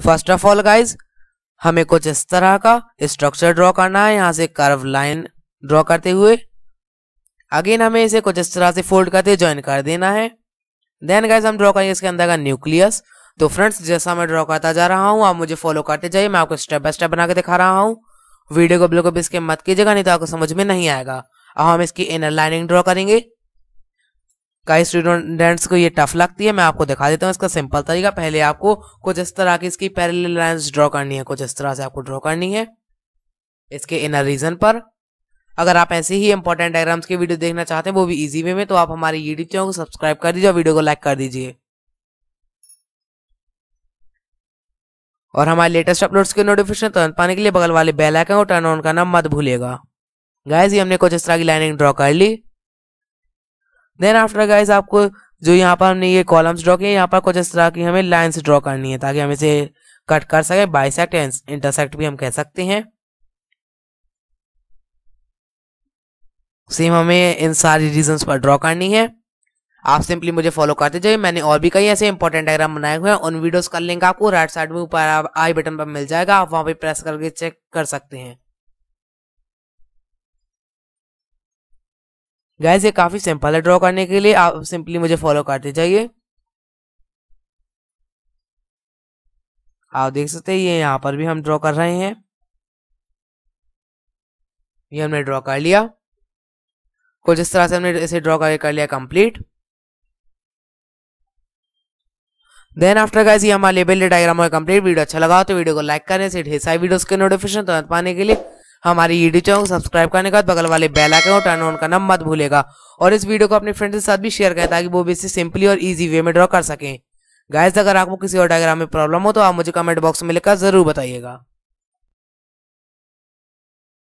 first of all guys हमें कुछ इस तरह का स्ट्रक्चर ड्रॉ करना है यहाँ से कर्व लाइन ड्रॉ करते हुए अगेन हमें इसे कुछ इस तरह से फोल्ड करते ज्वाइन कर देना है देन गाइज हम ड्रॉ करेंगे इसके अंदर का न्यूक्लियस तो फ्रेंड्स जैसा मैं ड्रॉ करता जा रहा हूँ आप मुझे फॉलो करते जाइए मैं आपको स्टेप बाय स्टेप बना के दिखा रहा हूँ वीडियो को बिल्कुल भी इसके मत कीजिएगा नहीं तो आपको समझ में नहीं आएगा अब हम इसकी इनर लाइनिंग ड्रॉ करेंगे कई स्टूडेंट्स को ये टफ लगती है मैं आपको दिखा देता हूँ इसका सिंपल तरीका पहले आपको कुछ इस तरह की इसकी पैरेलल लाइंस ड्रॉ करनी है कुछ इस तरह से आपको ड्रॉ करनी है इसके इनर रीजन पर अगर आप ऐसे ही इंपॉर्टेंट डायग्राम्स की वीडियो देखना चाहते हैं वो भी इजी वे में तो आप हमारे यूट्यूब चैनल को सब्सक्राइब कर दीजिए और वीडियो को लाइक कर दीजिए और हमारे लेटेस्ट अपलोड्स के नोटिफिकेशन तुरंत पाने के लिए बगल वाले बेल आइकन को टर्न ऑन करना मत भूलिएगा गाइस ये हमने कुछ इस तरह की लाइनिंग ड्रॉ कर ली देन आफ्टर गाइज आपको जो यहाँ पर हमने ये कॉलम्स ड्रॉ किए यहाँ पर कुछ इस तरह की हमें लाइन्स ड्रॉ करनी है ताकि हम इसे कट कर सके बाइसेक्ट इंटरसेक्ट भी हम कह सकते हैं सेम हमें इन सारी रीजन पर ड्रॉ करनी है आप सिंपली मुझे फॉलो करते जाइए मैंने और भी कई ऐसे इंपॉर्टेंट डायग्राम बनाए हुए हैं उन वीडियोस का लिंक आपको राइट साइड में ऊपर आई बटन पर मिल जाएगा आप वहां पे प्रेस करके चेक कर सकते हैं गैस ये काफ़ी सिंपल है ड्रॉ करने के लिए आप सिंपली मुझे फॉलो करते जाइए आप देख सकते हैं ये यहाँ पर भी हम ड्रॉ कर रहे हैं ये हमने ड्रॉ कर लिया कुछ इस तरह से हमने इसे ड्रॉ करके कर लिया कंप्लीट देन आफ्टर गाइज ये हमारे लेबल डायग्राम कंप्लीट वीडियो अच्छा लगा तो वीडियो को लाइक करें से ढेर सारी वीडियोस के नोटिफिकेशन तुरंत पाने के लिए हमारी यूट्यूब चैनल को सब्सक्राइब करने के बाद बगल वाले बेल आइकन को टर्न ऑन करना मत भूलेगा और इस वीडियो को अपने फ्रेंड्स के साथ भी शेयर करें ताकि वो भी इसे सिंपली और इजी वे में ड्रॉ कर सकें गाइस अगर आपको किसी और डायग्राम में प्रॉब्लम हो तो आप मुझे कमेंट बॉक्स में लिखकर जरूर बताइएगा